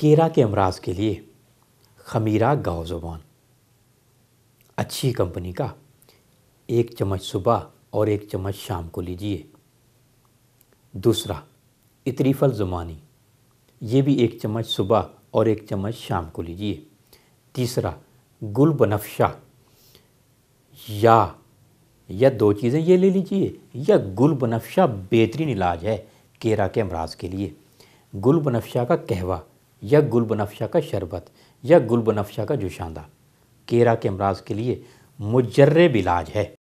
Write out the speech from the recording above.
केरा के अमराज के लिए खमीरा गाव ज़बान अच्छी कंपनी का एक चम्मच सुबह और एक चम्मच शाम को लीजिए दूसरा इतरीफल ज़ुबानी ये भी एक चम्मच सुबह और एक चम्मच शाम को लीजिए तीसरा गुल बनफशा या या दो चीज़ें ये ले लीजिए या गुल बनफशा बेहतरीन इलाज है केरा के अमराज के लिए गुल बनफशा का कहवा या गुल बनफ्शा का शरबत या गुल बनफ्शा का जुशांदा केरा के अमराज के लिए मुजर्रब इलाज है